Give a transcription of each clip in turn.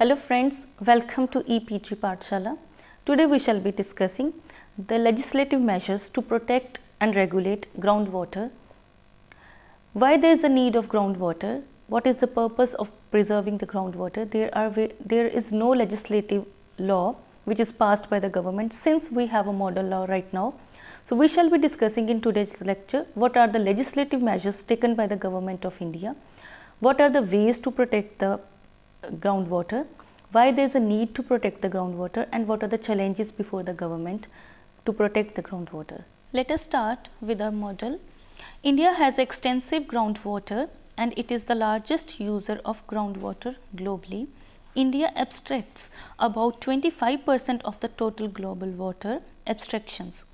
Hello friends, welcome to EPG Partshala. Today we shall be discussing the legislative measures to protect and regulate groundwater, why there is a need of groundwater, what is the purpose of preserving the groundwater. There, are, there is no legislative law which is passed by the government since we have a model law right now. So, we shall be discussing in today's lecture what are the legislative measures taken by the government of India, what are the ways to protect the groundwater, why there is a need to protect the groundwater and what are the challenges before the government to protect the groundwater. Let us start with our model. India has extensive groundwater and it is the largest user of groundwater globally. India abstracts about 25 percent of the total global water abstractions.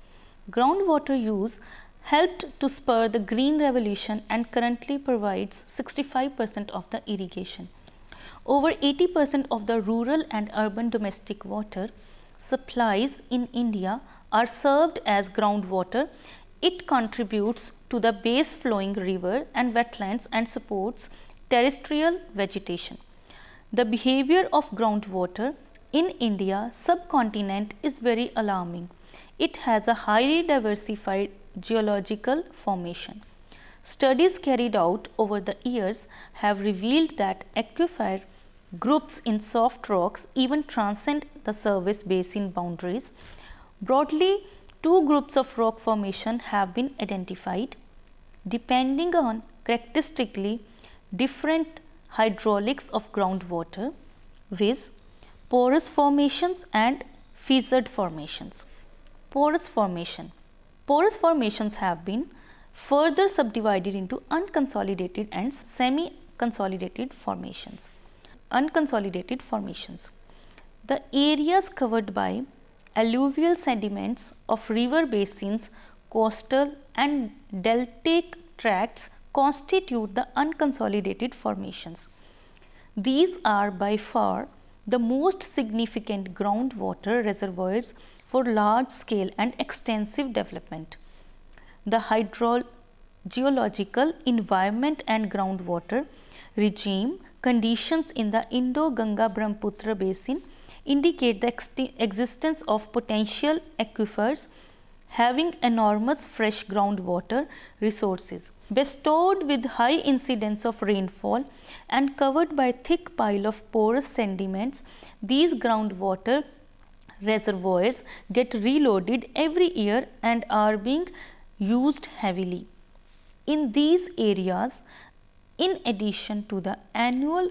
Groundwater use helped to spur the green revolution and currently provides 65 percent of the irrigation. Over 80 percent of the rural and urban domestic water supplies in India are served as groundwater. It contributes to the base flowing river and wetlands and supports terrestrial vegetation. The behavior of groundwater in India subcontinent is very alarming. It has a highly diversified geological formation. Studies carried out over the years have revealed that aquifer Groups in soft rocks even transcend the surface basin boundaries. Broadly, two groups of rock formation have been identified depending on characteristically different hydraulics of groundwater viz porous formations and fissured formations. Porous formation. Porous formations have been further subdivided into unconsolidated and semi-consolidated formations unconsolidated formations. The areas covered by alluvial sediments of river basins, coastal and deltaic tracts constitute the unconsolidated formations. These are by far the most significant groundwater reservoirs for large scale and extensive development. The hydrogeological environment and groundwater regime conditions in the Indo-Ganga-Brahmaputra basin indicate the existence of potential aquifers having enormous fresh groundwater resources. Bestowed with high incidence of rainfall and covered by thick pile of porous sediments, these groundwater reservoirs get reloaded every year and are being used heavily. In these areas, in addition to the annual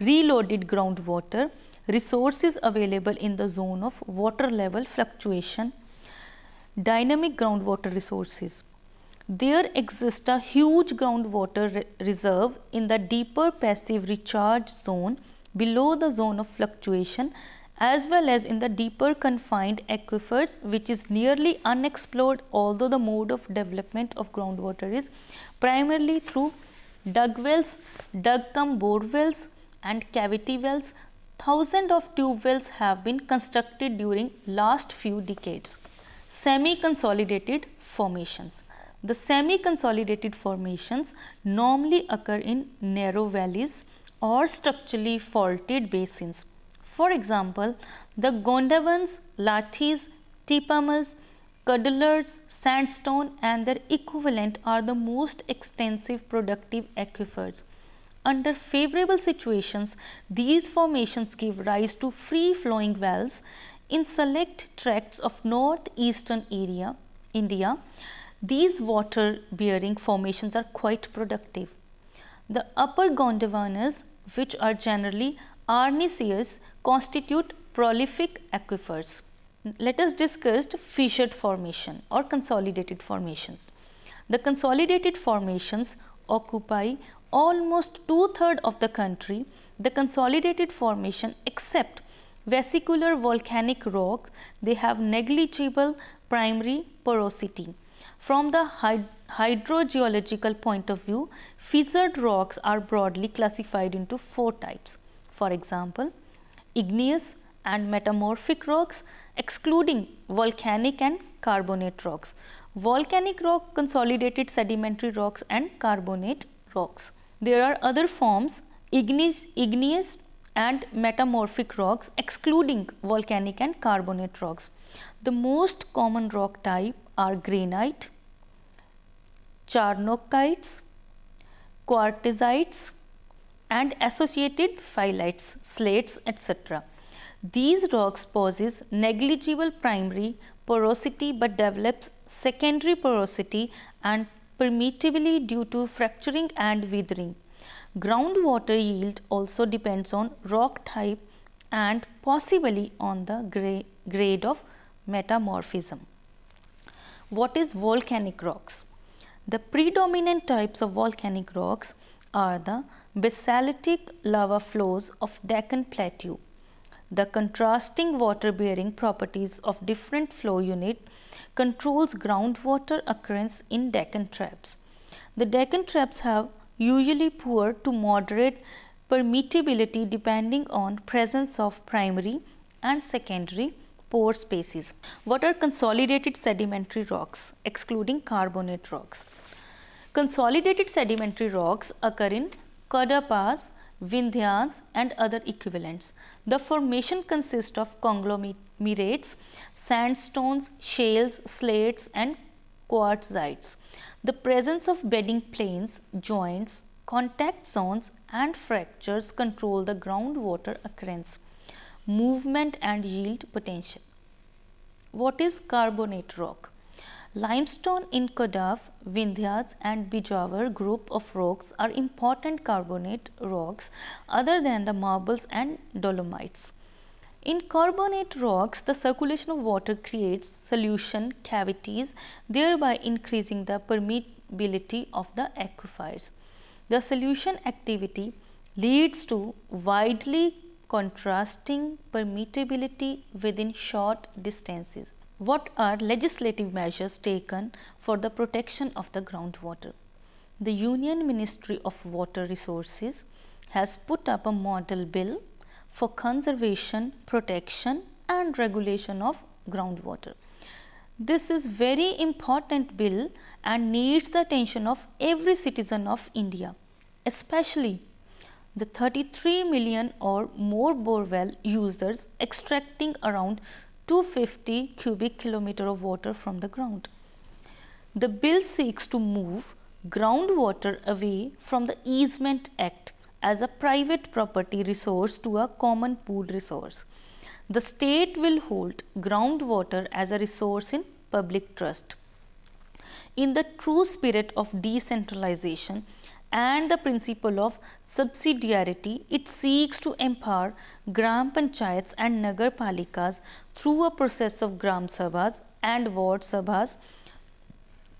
reloaded groundwater, resources available in the zone of water level fluctuation, dynamic groundwater resources. There exists a huge groundwater re reserve in the deeper passive recharge zone below the zone of fluctuation as well as in the deeper confined aquifers which is nearly unexplored although the mode of development of groundwater is primarily through dug wells, dug cum bore wells and cavity wells. Thousands of tube wells have been constructed during last few decades. Semi-consolidated formations. The semi-consolidated formations normally occur in narrow valleys or structurally faulted basins. For example, the Gondavans, Lathis, Tipamas, Cuddlers, sandstone and their equivalent are the most extensive productive aquifers. Under favorable situations, these formations give rise to free-flowing wells in select tracts of northeastern area, India. These water-bearing formations are quite productive. The upper Gondwanas, which are generally Arneaceous, constitute prolific aquifers. Let us discuss fissured formation or consolidated formations. The consolidated formations occupy almost two-thirds of the country. The consolidated formation except vesicular volcanic rocks, they have negligible primary porosity. From the hyd hydrogeological point of view, fissured rocks are broadly classified into four types. For example, igneous, and metamorphic rocks excluding volcanic and carbonate rocks. Volcanic rock, consolidated sedimentary rocks and carbonate rocks. There are other forms igneous, igneous and metamorphic rocks excluding volcanic and carbonate rocks. The most common rock type are granite, charnokites, quartzites and associated phyllites, slates etc. These rocks possess negligible primary porosity but develops secondary porosity and permeability due to fracturing and weathering. Groundwater yield also depends on rock type and possibly on the grade of metamorphism. What is volcanic rocks? The predominant types of volcanic rocks are the basaltic lava flows of Deccan Plateau the contrasting water bearing properties of different flow unit controls groundwater occurrence in Deccan traps. The Deccan traps have usually poor to moderate permeability depending on presence of primary and secondary pore spaces. What are consolidated sedimentary rocks excluding carbonate rocks? Consolidated sedimentary rocks occur in Kadapaz, vindyans and other equivalents. The formation consists of conglomerates, sandstones, shales, slates and quartzites. The presence of bedding planes, joints, contact zones and fractures control the groundwater occurrence, movement and yield potential. What is carbonate rock? Limestone in Kodav, Vindhyas and Bijawar group of rocks are important carbonate rocks other than the marbles and dolomites. In carbonate rocks, the circulation of water creates solution cavities, thereby increasing the permeability of the aquifers. The solution activity leads to widely contrasting permeability within short distances. What are legislative measures taken for the protection of the groundwater? The Union Ministry of Water Resources has put up a model bill for conservation, protection and regulation of groundwater. This is very important bill and needs the attention of every citizen of India, especially the 33 million or more borewell users extracting around 250 cubic kilometer of water from the ground. The bill seeks to move groundwater away from the Easement Act as a private property resource to a common pool resource. The state will hold groundwater as a resource in public trust. In the true spirit of decentralization, and the principle of subsidiarity, it seeks to empower Gram Panchayats and Nagar Palikas through a process of Gram Sabhas and Ward Sabhas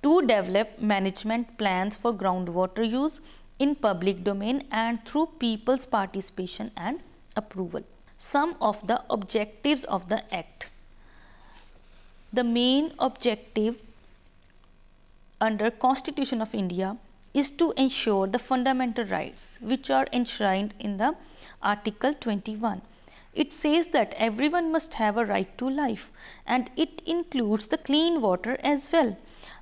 to develop management plans for groundwater use in public domain and through people's participation and approval. Some of the objectives of the Act. The main objective under Constitution of India is to ensure the fundamental rights which are enshrined in the Article 21. It says that everyone must have a right to life and it includes the clean water as well.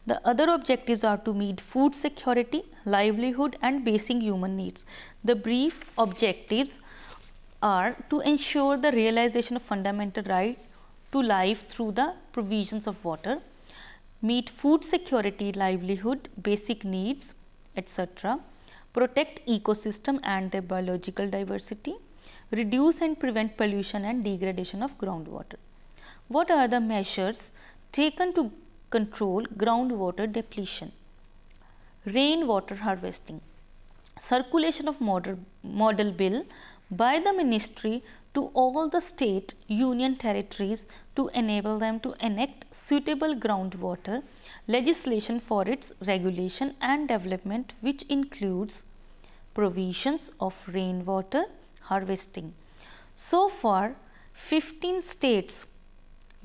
The other objectives are to meet food security, livelihood and basic human needs. The brief objectives are to ensure the realization of fundamental right to life through the provisions of water, meet food security, livelihood, basic needs, etc. Protect ecosystem and their biological diversity. Reduce and prevent pollution and degradation of groundwater. What are the measures taken to control groundwater depletion? Rainwater harvesting. Circulation of model, model bill by the ministry to all the state union territories to enable them to enact suitable groundwater legislation for its regulation and development which includes provisions of rainwater harvesting. So far 15 states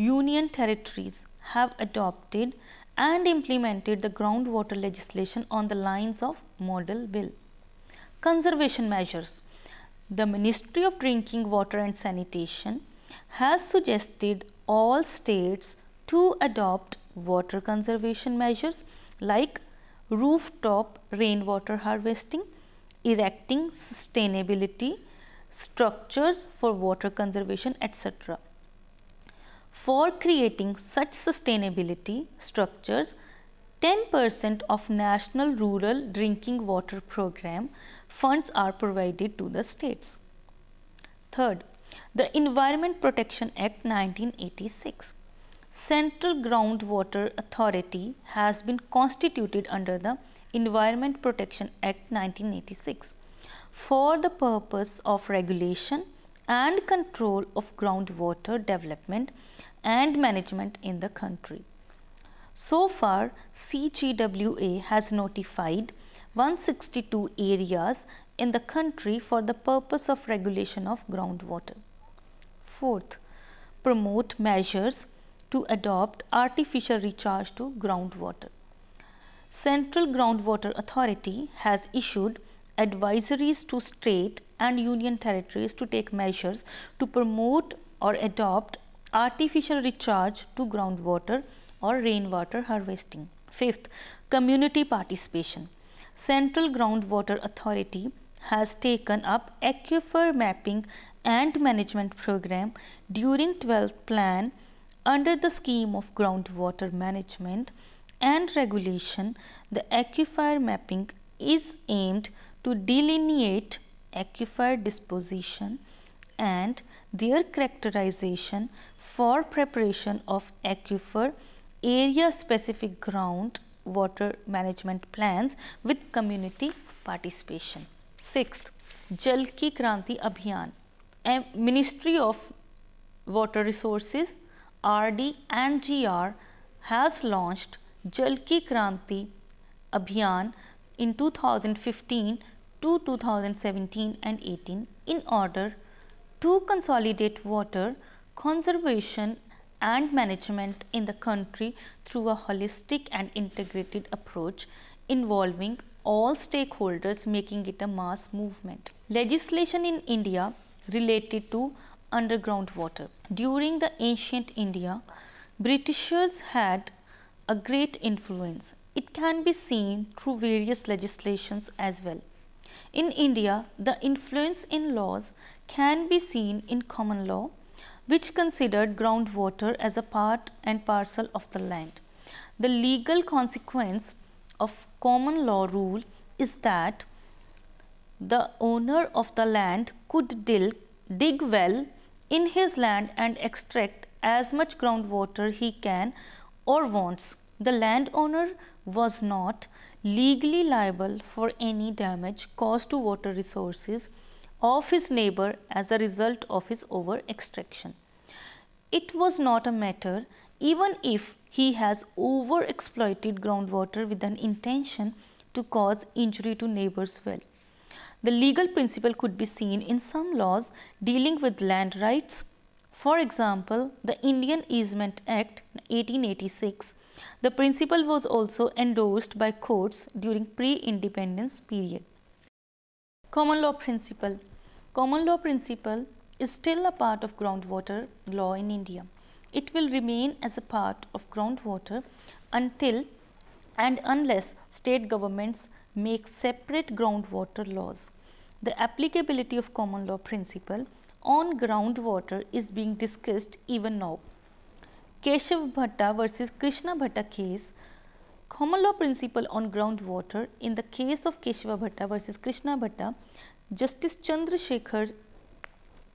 union territories have adopted and implemented the groundwater legislation on the lines of model bill. Conservation measures the Ministry of Drinking Water and Sanitation has suggested all states to adopt water conservation measures like rooftop rainwater harvesting, erecting sustainability structures for water conservation etc. For creating such sustainability structures, 10% of National Rural Drinking Water Program funds are provided to the states. Third, the Environment Protection Act 1986. Central Groundwater Authority has been constituted under the Environment Protection Act 1986 for the purpose of regulation and control of groundwater development and management in the country. So far, CGWA has notified 162 areas in the country for the purpose of regulation of groundwater. Fourth, promote measures to adopt artificial recharge to groundwater. Central Groundwater Authority has issued advisories to state and union territories to take measures to promote or adopt artificial recharge to groundwater or rainwater harvesting. Fifth, community participation. Central Groundwater Authority has taken up aquifer mapping and management program during 12th plan under the scheme of groundwater management and regulation the aquifer mapping is aimed to delineate aquifer disposition and their characterization for preparation of aquifer area specific ground water management plans with community participation. Sixth, Jal Ki Kranti Abhiyan, Ministry of Water Resources, RD and GR has launched Jal Ki Kranti Abhiyan in 2015 to 2017 and 18 in order to consolidate water conservation and management in the country through a holistic and integrated approach involving all stakeholders making it a mass movement. Legislation in India related to underground water. During the ancient India, Britishers had a great influence. It can be seen through various legislations as well. In India, the influence in laws can be seen in common law, which considered groundwater as a part and parcel of the land. The legal consequence of common law rule is that the owner of the land could dig, dig well in his land and extract as much groundwater he can or wants. The landowner was not legally liable for any damage caused to water resources of his neighbor as a result of his over extraction. It was not a matter even if he has over exploited groundwater with an intention to cause injury to neighbor's well. The legal principle could be seen in some laws dealing with land rights. For example, the Indian Easement Act 1886. The principle was also endorsed by courts during pre-independence period. Common law principle Common law principle is still a part of groundwater law in India. It will remain as a part of groundwater until and unless state governments make separate groundwater laws. The applicability of common law principle on groundwater is being discussed even now. Keshav Bhatta versus Krishna Bhatta case common law principle on groundwater in the case of Keshav Bhatta versus Krishna Bhatta Justice Chandrasekhar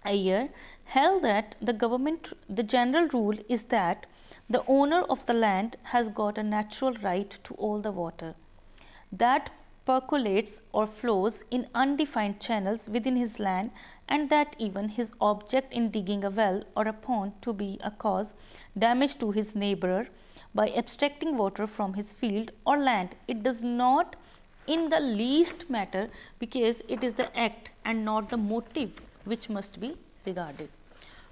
Aiyer held that the government, the general rule is that the owner of the land has got a natural right to all the water that percolates or flows in undefined channels within his land and that even his object in digging a well or a pond to be a cause damage to his neighbor by abstracting water from his field or land. It does not in the least matter because it is the act and not the motive which must be regarded.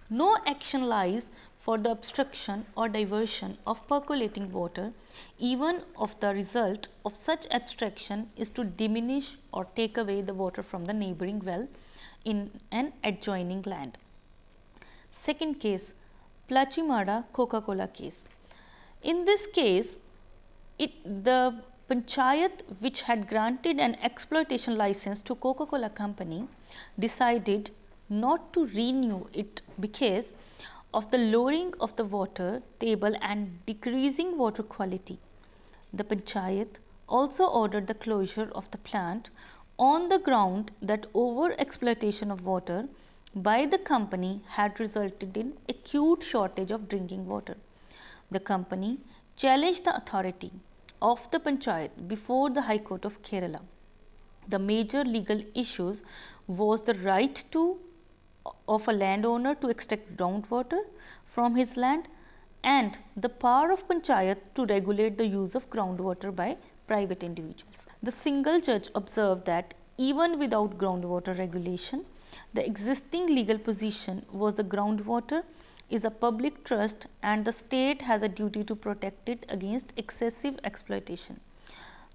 No action lies for the obstruction or diversion of percolating water even if the result of such abstraction is to diminish or take away the water from the neighboring well in an adjoining land. Second case Plachimada Coca-Cola case. In this case, it, the Panchayat which had granted an exploitation license to Coca-Cola company decided not to renew it because of the lowering of the water table and decreasing water quality. The Panchayat also ordered the closure of the plant on the ground that over exploitation of water by the company had resulted in acute shortage of drinking water. The company challenged the authority of the panchayat before the High Court of Kerala. The major legal issues was the right to of a landowner to extract groundwater from his land and the power of panchayat to regulate the use of groundwater by private individuals. The single judge observed that even without groundwater regulation, the existing legal position was the groundwater is a public trust and the state has a duty to protect it against excessive exploitation.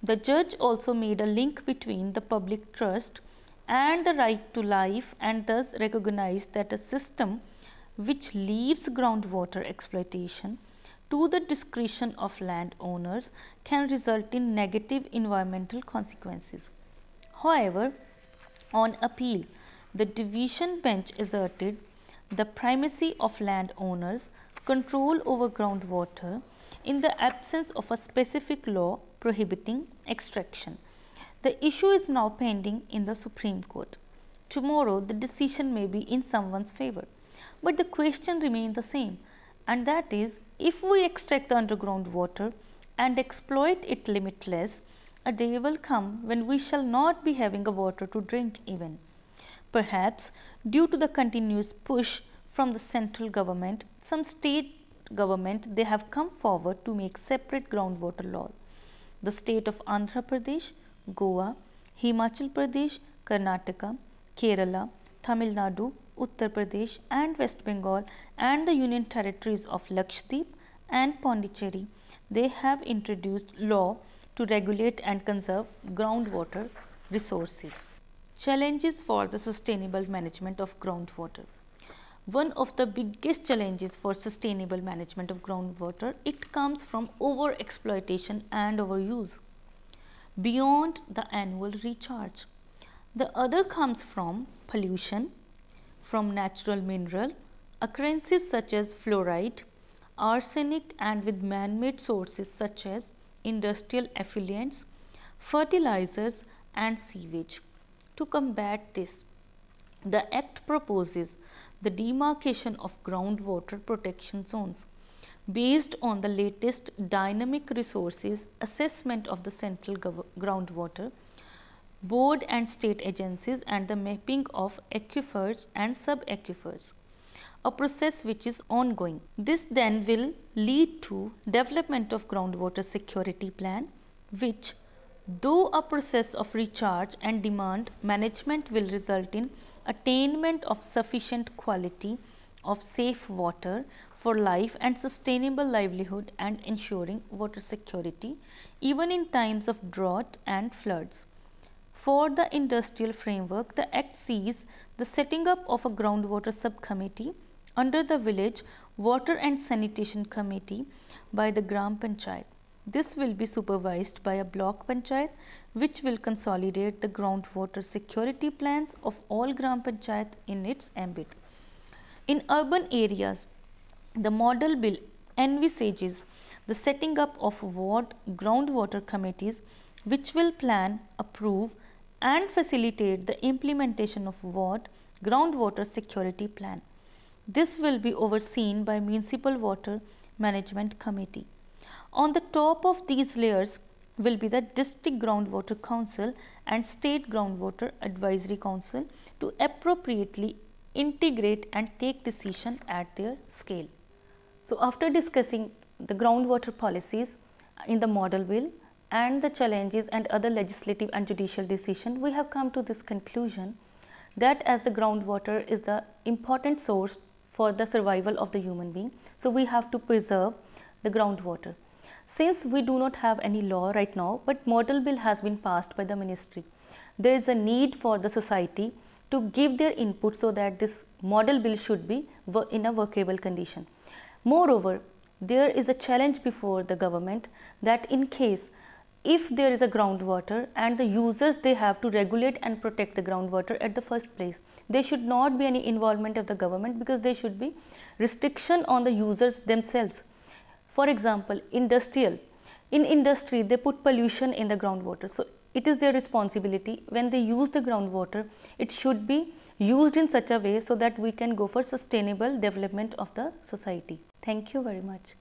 The judge also made a link between the public trust and the right to life and thus recognized that a system which leaves groundwater exploitation to the discretion of landowners can result in negative environmental consequences. However, on appeal, the division bench asserted the primacy of landowners, control over groundwater in the absence of a specific law prohibiting extraction. The issue is now pending in the Supreme Court. Tomorrow the decision may be in someone's favor. But the question remains the same and that is if we extract the underground water and exploit it limitless, a day will come when we shall not be having a water to drink even. Perhaps due to the continuous push from the central government, some state government they have come forward to make separate groundwater law. The state of Andhra Pradesh, Goa, Himachal Pradesh, Karnataka, Kerala, Tamil Nadu, Uttar Pradesh and West Bengal and the union territories of Lakshadweep and Pondicherry, they have introduced law to regulate and conserve groundwater resources. Challenges for the sustainable management of groundwater. One of the biggest challenges for sustainable management of groundwater, it comes from over exploitation and overuse beyond the annual recharge. The other comes from pollution, from natural mineral, occurrences such as fluoride, arsenic and with man-made sources such as industrial effluents, fertilizers and sewage. To combat this, the Act proposes the demarcation of groundwater protection zones based on the latest dynamic resources assessment of the central groundwater board and state agencies and the mapping of aquifers and subaquifers a process which is ongoing this then will lead to development of groundwater security plan which Though a process of recharge and demand management will result in attainment of sufficient quality of safe water for life and sustainable livelihood and ensuring water security even in times of drought and floods. For the industrial framework, the Act sees the setting up of a groundwater subcommittee under the village water and sanitation committee by the Gram Panchayat. This will be supervised by a block panchayat which will consolidate the groundwater security plans of all gram panchayat in its ambit. In urban areas, the model bill envisages the setting up of ward groundwater committees which will plan, approve and facilitate the implementation of ward groundwater security plan. This will be overseen by municipal water management committee. On the top of these layers will be the district groundwater council and state groundwater advisory council to appropriately integrate and take decision at their scale. So, after discussing the groundwater policies in the model bill and the challenges and other legislative and judicial decision, we have come to this conclusion that as the groundwater is the important source for the survival of the human being. So, we have to preserve the groundwater. Since we do not have any law right now, but model bill has been passed by the ministry, there is a need for the society to give their input so that this model bill should be in a workable condition. Moreover, there is a challenge before the government that in case if there is a groundwater and the users they have to regulate and protect the groundwater at the first place. There should not be any involvement of the government because there should be restriction on the users themselves. For example, industrial. In industry, they put pollution in the groundwater. So, it is their responsibility when they use the groundwater, it should be used in such a way so that we can go for sustainable development of the society. Thank you very much.